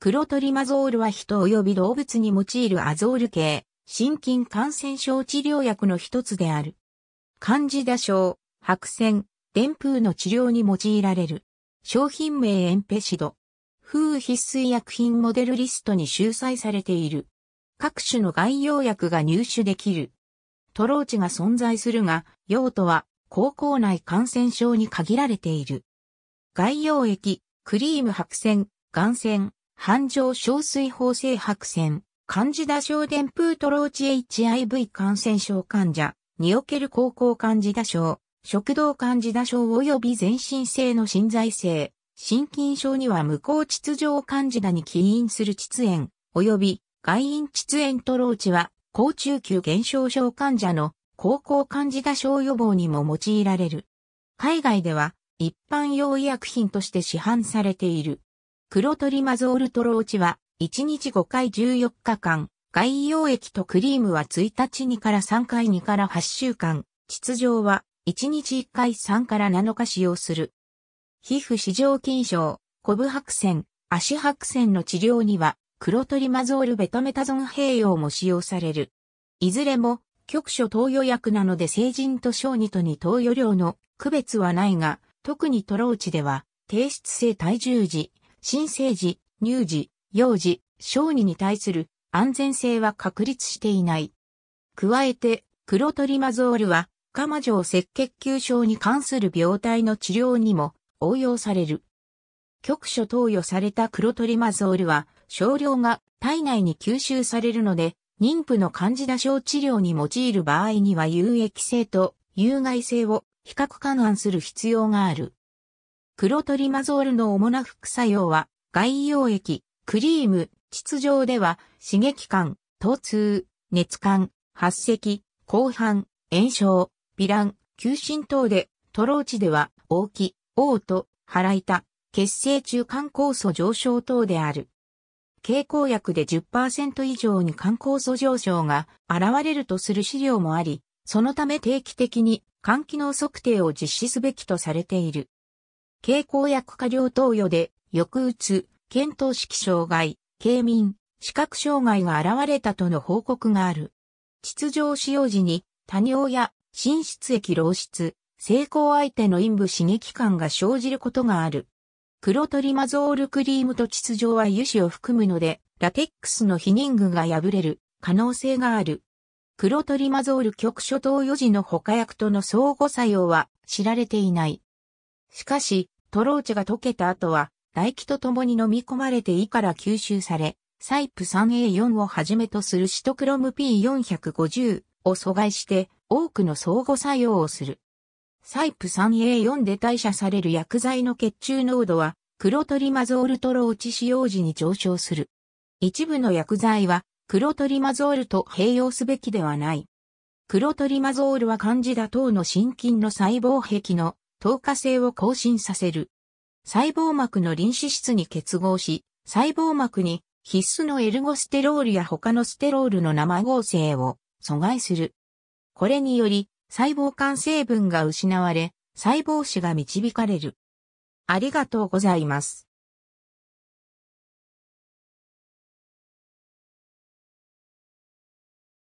クロトリマゾールは人及び動物に用いるアゾール系、心筋感染症治療薬の一つである。カジダ症、白癬、電風の治療に用いられる。商品名エンペシド。風必須薬品モデルリストに収載されている。各種の外用薬が入手できる。トローチが存在するが、用途は、高校内感染症に限られている。外用液、クリーム白癬、眼線、半盛小水法制白線、漢字打症電風トローチ HIV 感染症患者、における高校患字打症、食道患字打症及び全身性の心在性、心筋症には無効秩序患児打に起因する秩炎、及び外因秩炎トローチは、高中級減少症患者の高校患字打症予防にも用いられる。海外では一般用医薬品として市販されている。黒リマゾールトローチは、1日5回14日間、外溶液とクリームは1日2から3回2から8週間、秩序は1日1回3から7日使用する。皮膚市場菌症、コブ白線、足白線の治療には、黒トリマゾールベトメタゾン併用も使用される。いずれも、局所投与薬なので成人と小児とに投与量の区別はないが、特にトローチでは、低質性体重時、新生児、乳児、幼児、小児に対する安全性は確立していない。加えて、クロトリマゾールは、カマ状赤血球症に関する病態の治療にも応用される。局所投与されたクロトリマゾールは、少量が体内に吸収されるので、妊婦の患ジ打症治療に用いる場合には有益性と有害性を比較勘案する必要がある。クロトリマゾールの主な副作用は、外溶液、クリーム、秩序では、刺激感、疼痛、熱感、発赤、後半、炎症、微乱、急進等で、トローチでは、大き、嘔吐、腹痛、血清中間酵素上昇等である。経口薬で10%以上に肝酵素上昇が現れるとする資料もあり、そのため定期的に肝機能測定を実施すべきとされている。経口薬過量投与で、抑うつ、検討式障害、軽民、視覚障害が現れたとの報告がある。秩序使用時に、多尿や、心室液漏出、性交相手の陰部刺激感が生じることがある。黒トリマゾールクリームと秩序は油脂を含むので、ラテックスの避妊具が破れる可能性がある。黒トリマゾール局所投与時の他薬との相互作用は知られていない。しかし、トローチが溶けた後は、唾液と共に飲み込まれて胃から吸収され、サイプ 3A4 をはじめとするシトクロム P450 を阻害して多くの相互作用をする。サイプ 3A4 で代謝される薬剤の血中濃度はクロトリマゾールトローチ使用時に上昇する。一部の薬剤はクロトリマゾールと併用すべきではない。クロトリマゾールはカンジダ等の心筋の細胞壁の透過性を更新させる。細胞膜の臨死質に結合し、細胞膜に必須のエルゴステロールや他のステロールの生合成を阻害する。これにより、細胞間成分が失われ、細胞死が導かれる。ありがとうございます。